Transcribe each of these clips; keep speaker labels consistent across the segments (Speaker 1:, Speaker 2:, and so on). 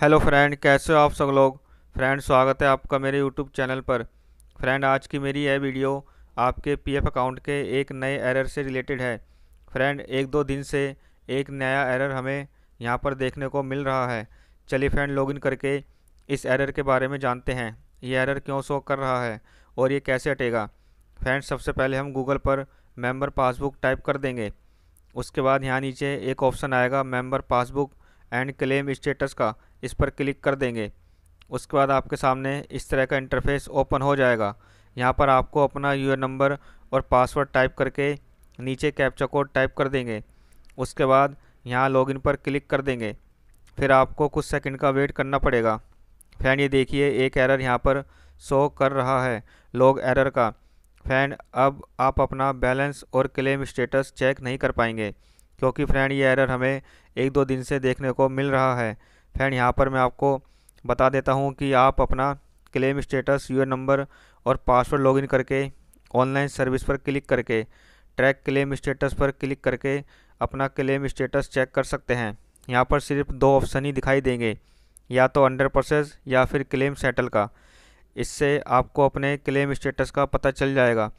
Speaker 1: hello friend कैसे हो आप सब लोग फ्रेंड स्वागत है आपका मेरे यूट्यूब चैनल पर फ्रेंड आज की मेरी यह वीडियो आपके पीएफ अकाउंट के एक नए एरर से रिलेटेड है फ्रेंड एक दो दिन से एक नया एरर हमें यहाँ पर देखने को मिल रहा है चलिए फ्रेंड लॉगिन करके इस एरर के बारे में जानते हैं ये एरर क्यों शो कर रहा है और ये कैसे हटेगा फ्रेंड सबसे पहले हम गूगल पर मेम्बर पासबुक टाइप कर देंगे उसके बाद यहाँ नीचे एक ऑप्शन आएगा member passbook and claim status का इस पर क्लिक कर देंगे उसके बाद आपके सामने इस तरह का इंटरफेस ओपन हो जाएगा यहाँ पर आपको अपना यू नंबर और पासवर्ड टाइप करके नीचे कैप्चा कोड टाइप कर देंगे उसके बाद यहाँ लॉगिन पर क्लिक कर देंगे फिर आपको कुछ सेकंड का वेट करना पड़ेगा फैन ये देखिए एक एरर यहाँ पर शो कर रहा है लॉग एरर का फैन अब आप अपना बैलेंस और क्लेम स्टेटस चेक नहीं कर पाएंगे क्योंकि फ्रेंड ये एरर हमें एक दो दिन से देखने को मिल रहा है फ्रेंड यहाँ पर मैं आपको बता देता हूँ कि आप अपना क्लेम स्टेटस यू नंबर और पासवर्ड लॉगिन करके ऑनलाइन सर्विस पर क्लिक करके ट्रैक क्लेम स्टेटस पर क्लिक करके अपना क्लेम स्टेटस चेक कर सकते हैं यहाँ पर सिर्फ दो ऑप्शन ही दिखाई देंगे या तो अंडर प्रोसेस या फिर क्लेम सेटल का इससे आपको अपने क्लेम स्टेटस का पता चल जाएगा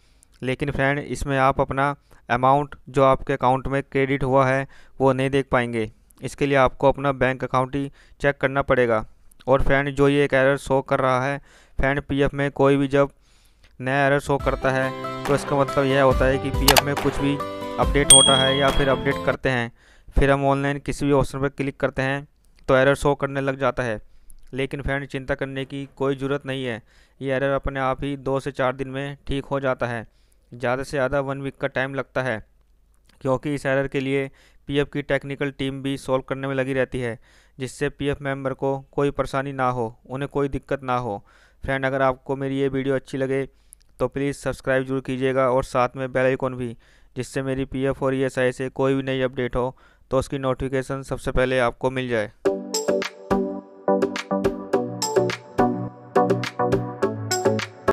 Speaker 1: लेकिन फ्रेंड इसमें आप अपना अमाउंट जो आपके अकाउंट में क्रेडिट हुआ है वो नहीं देख पाएंगे इसके लिए आपको अपना बैंक अकाउंट ही चेक करना पड़ेगा और फ्रेंड जो ये एक एरर शो कर रहा है फ्रेंड पीएफ में कोई भी जब नया एरर शो करता है तो इसका मतलब यह होता है कि पीएफ में कुछ भी अपडेट होता है या फिर अपडेट करते हैं फिर हम ऑनलाइन किसी भी ऑप्शन पर क्लिक करते हैं तो एरर शो करने लग जाता है लेकिन फ्रेंड चिंता करने की कोई ज़रूरत नहीं है ये एरर अपने आप ही दो से चार दिन में ठीक हो जाता है ज़्यादा से ज़्यादा वन वीक का टाइम लगता है क्योंकि इस एरर के लिए पीएफ की टेक्निकल टीम भी सॉल्व करने में लगी रहती है जिससे पीएफ मेंबर को कोई परेशानी ना हो उन्हें कोई दिक्कत ना हो फ्रेंड अगर आपको मेरी ये वीडियो अच्छी लगे तो प्लीज़ सब्सक्राइब जरूर कीजिएगा और साथ में बेल आइकॉन भी जिससे मेरी पीएफ और ई e से कोई भी नई अपडेट हो तो उसकी नोटिफिकेशन सबसे पहले आपको मिल जाए